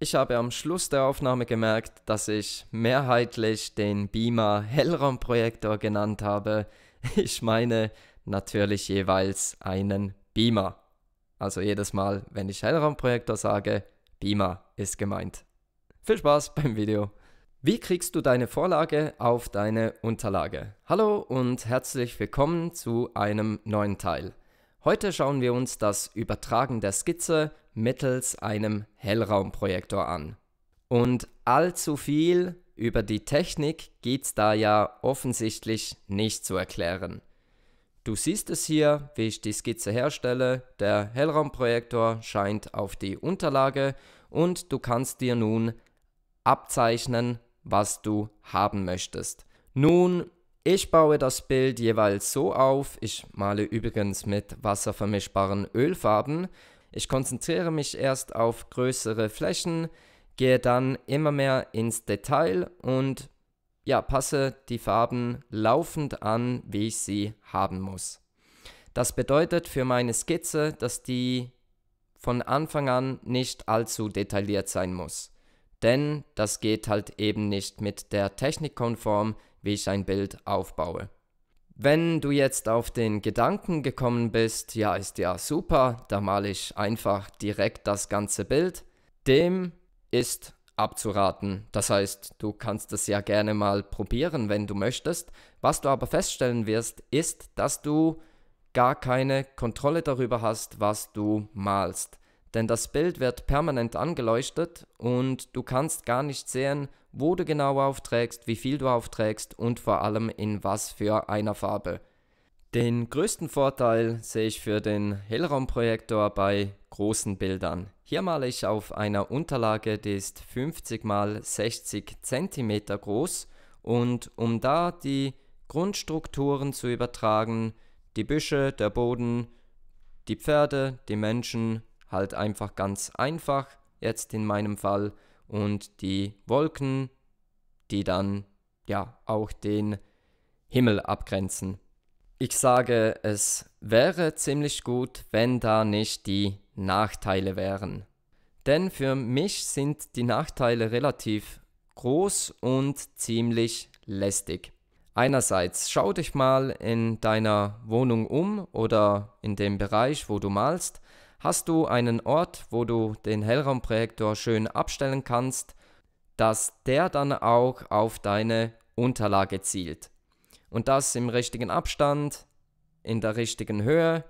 Ich habe am Schluss der Aufnahme gemerkt, dass ich mehrheitlich den Beamer Hellraumprojektor genannt habe. Ich meine natürlich jeweils einen Beamer. Also jedes Mal, wenn ich Hellraumprojektor sage, Beamer ist gemeint. Viel Spaß beim Video. Wie kriegst du deine Vorlage auf deine Unterlage? Hallo und herzlich willkommen zu einem neuen Teil. Heute schauen wir uns das Übertragen der Skizze mittels einem Hellraumprojektor an. Und allzu viel über die Technik geht's da ja offensichtlich nicht zu erklären. Du siehst es hier, wie ich die Skizze herstelle. Der Hellraumprojektor scheint auf die Unterlage und du kannst dir nun abzeichnen, was du haben möchtest. Nun ich baue das Bild jeweils so auf, ich male übrigens mit wasservermischbaren Ölfarben, ich konzentriere mich erst auf größere Flächen, gehe dann immer mehr ins Detail und ja, passe die Farben laufend an, wie ich sie haben muss. Das bedeutet für meine Skizze, dass die von Anfang an nicht allzu detailliert sein muss. Denn das geht halt eben nicht mit der Technik konform, wie ich ein Bild aufbaue. Wenn du jetzt auf den Gedanken gekommen bist, ja ist ja super, da male ich einfach direkt das ganze Bild, dem ist abzuraten. Das heißt, du kannst es ja gerne mal probieren, wenn du möchtest. Was du aber feststellen wirst, ist, dass du gar keine Kontrolle darüber hast, was du malst denn das Bild wird permanent angeleuchtet und du kannst gar nicht sehen, wo du genau aufträgst, wie viel du aufträgst und vor allem in was für einer Farbe. Den größten Vorteil sehe ich für den Hellraumprojektor bei großen Bildern. Hier male ich auf einer Unterlage, die ist 50 x 60 cm groß und um da die Grundstrukturen zu übertragen, die Büsche, der Boden, die Pferde, die Menschen halt einfach ganz einfach, jetzt in meinem Fall, und die Wolken, die dann ja auch den Himmel abgrenzen. Ich sage, es wäre ziemlich gut, wenn da nicht die Nachteile wären. Denn für mich sind die Nachteile relativ groß und ziemlich lästig. Einerseits schau dich mal in deiner Wohnung um oder in dem Bereich, wo du malst hast du einen Ort, wo du den Hellraumprojektor schön abstellen kannst, dass der dann auch auf deine Unterlage zielt. Und das im richtigen Abstand, in der richtigen Höhe.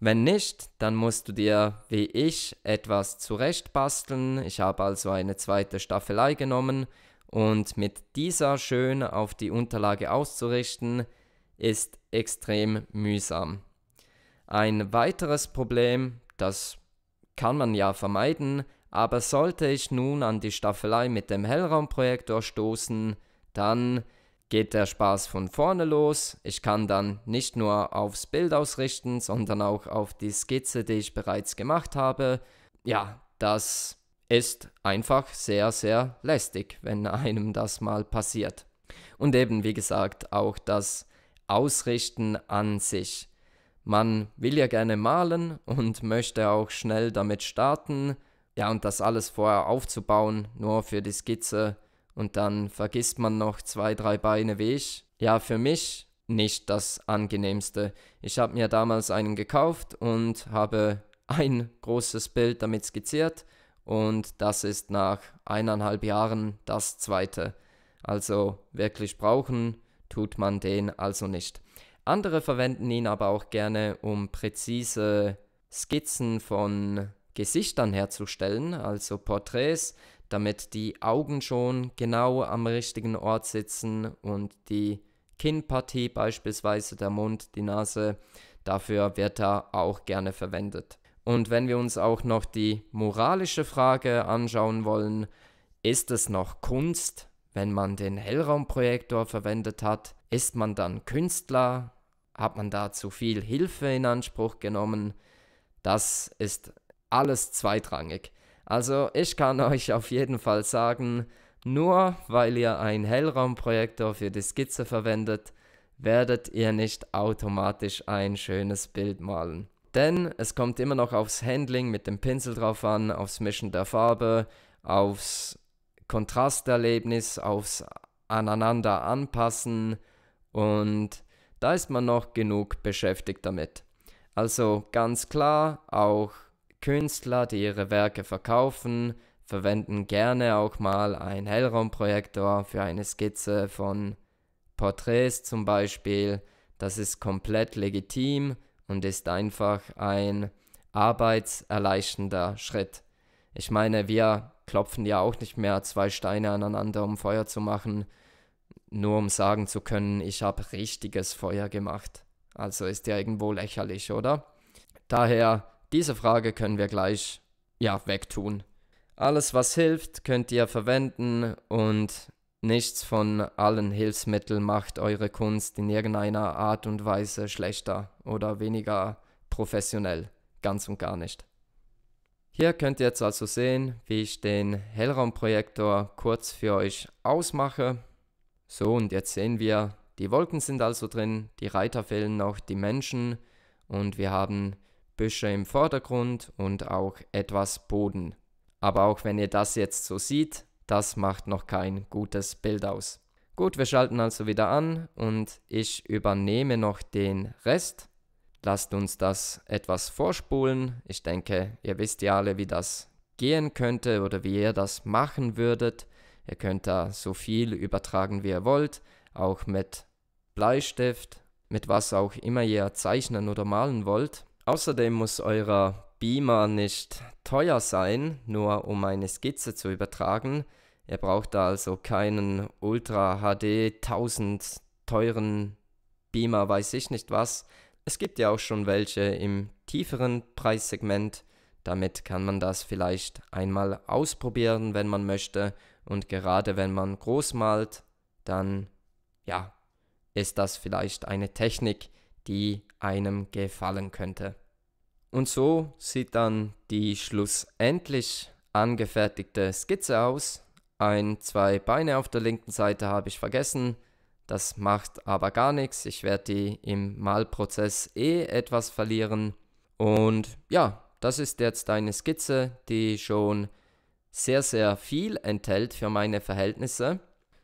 Wenn nicht, dann musst du dir, wie ich, etwas zurechtbasteln. Ich habe also eine zweite Staffelei genommen und mit dieser schön auf die Unterlage auszurichten, ist extrem mühsam. Ein weiteres Problem, das kann man ja vermeiden, aber sollte ich nun an die Staffelei mit dem Hellraumprojektor stoßen, dann geht der Spaß von vorne los. Ich kann dann nicht nur aufs Bild ausrichten, sondern auch auf die Skizze, die ich bereits gemacht habe. Ja, das ist einfach sehr, sehr lästig, wenn einem das mal passiert. Und eben, wie gesagt, auch das Ausrichten an sich. Man will ja gerne malen und möchte auch schnell damit starten. Ja, und das alles vorher aufzubauen, nur für die Skizze. Und dann vergisst man noch zwei, drei Beine wie ich. Ja, für mich nicht das angenehmste. Ich habe mir damals einen gekauft und habe ein großes Bild damit skizziert und das ist nach eineinhalb Jahren das zweite. Also wirklich brauchen tut man den also nicht. Andere verwenden ihn aber auch gerne, um präzise Skizzen von Gesichtern herzustellen, also Porträts, damit die Augen schon genau am richtigen Ort sitzen und die Kinnpartie beispielsweise, der Mund, die Nase, dafür wird er auch gerne verwendet. Und wenn wir uns auch noch die moralische Frage anschauen wollen, ist es noch Kunst, wenn man den Hellraumprojektor verwendet hat? Ist man dann Künstler? Hat man da zu viel Hilfe in Anspruch genommen? Das ist alles zweitrangig. Also ich kann euch auf jeden Fall sagen, nur weil ihr einen Hellraumprojektor für die Skizze verwendet, werdet ihr nicht automatisch ein schönes Bild malen. Denn es kommt immer noch aufs Handling mit dem Pinsel drauf an, aufs Mischen der Farbe, aufs Kontrasterlebnis, aufs Aneinander anpassen und da ist man noch genug beschäftigt damit. Also ganz klar, auch Künstler, die ihre Werke verkaufen, verwenden gerne auch mal einen Hellraumprojektor für eine Skizze von Porträts zum Beispiel. Das ist komplett legitim und ist einfach ein arbeitserleichternder Schritt. Ich meine, wir klopfen ja auch nicht mehr zwei Steine aneinander, um Feuer zu machen nur um sagen zu können, ich habe richtiges Feuer gemacht. Also ist ja irgendwo lächerlich, oder? Daher, diese Frage können wir gleich, ja, wegtun. Alles, was hilft, könnt ihr verwenden und nichts von allen Hilfsmitteln macht eure Kunst in irgendeiner Art und Weise schlechter oder weniger professionell. Ganz und gar nicht. Hier könnt ihr jetzt also sehen, wie ich den Hellraumprojektor kurz für euch ausmache so, und jetzt sehen wir, die Wolken sind also drin, die Reiter fehlen noch, die Menschen und wir haben Büsche im Vordergrund und auch etwas Boden. Aber auch wenn ihr das jetzt so seht, das macht noch kein gutes Bild aus. Gut, wir schalten also wieder an und ich übernehme noch den Rest. Lasst uns das etwas vorspulen. Ich denke, ihr wisst ja alle, wie das gehen könnte oder wie ihr das machen würdet. Ihr könnt da so viel übertragen, wie ihr wollt, auch mit Bleistift, mit was auch immer ihr zeichnen oder malen wollt. Außerdem muss euer Beamer nicht teuer sein, nur um eine Skizze zu übertragen. Ihr braucht da also keinen Ultra HD 1000 teuren Beamer, weiß ich nicht was. Es gibt ja auch schon welche im tieferen Preissegment. Damit kann man das vielleicht einmal ausprobieren, wenn man möchte. Und gerade wenn man groß malt, dann ja, ist das vielleicht eine Technik, die einem gefallen könnte. Und so sieht dann die schlussendlich angefertigte Skizze aus. Ein, zwei Beine auf der linken Seite habe ich vergessen. Das macht aber gar nichts. Ich werde die im Malprozess eh etwas verlieren. Und ja, das ist jetzt eine Skizze, die schon sehr, sehr viel enthält für meine Verhältnisse,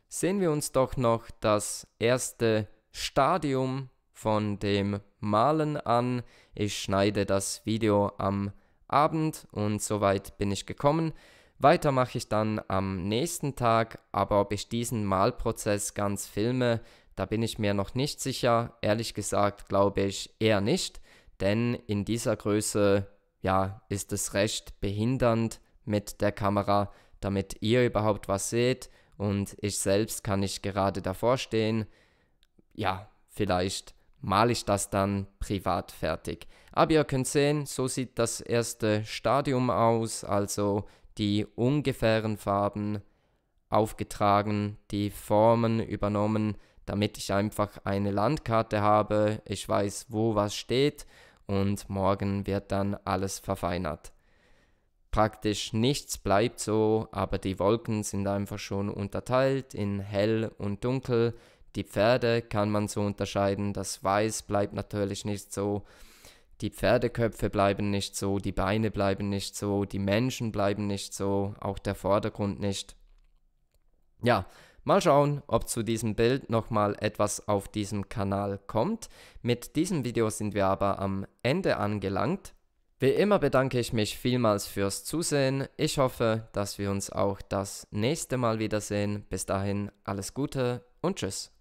sehen wir uns doch noch das erste Stadium von dem Malen an. Ich schneide das Video am Abend und soweit bin ich gekommen. Weiter mache ich dann am nächsten Tag, aber ob ich diesen Malprozess ganz filme, da bin ich mir noch nicht sicher. Ehrlich gesagt glaube ich eher nicht, denn in dieser Größe ja, ist es recht behindernd mit der Kamera, damit ihr überhaupt was seht und ich selbst kann nicht gerade davor stehen. Ja, vielleicht male ich das dann privat fertig. Aber ihr könnt sehen, so sieht das erste Stadium aus, also die ungefähren Farben aufgetragen, die Formen übernommen, damit ich einfach eine Landkarte habe, ich weiß, wo was steht und morgen wird dann alles verfeinert praktisch nichts bleibt so, aber die Wolken sind einfach schon unterteilt in hell und dunkel. Die Pferde kann man so unterscheiden, das Weiß bleibt natürlich nicht so, die Pferdeköpfe bleiben nicht so, die Beine bleiben nicht so, die Menschen bleiben nicht so, auch der Vordergrund nicht. Ja, mal schauen, ob zu diesem Bild nochmal etwas auf diesem Kanal kommt. Mit diesem Video sind wir aber am Ende angelangt. Wie immer bedanke ich mich vielmals fürs Zusehen. Ich hoffe, dass wir uns auch das nächste Mal wiedersehen. Bis dahin alles Gute und Tschüss.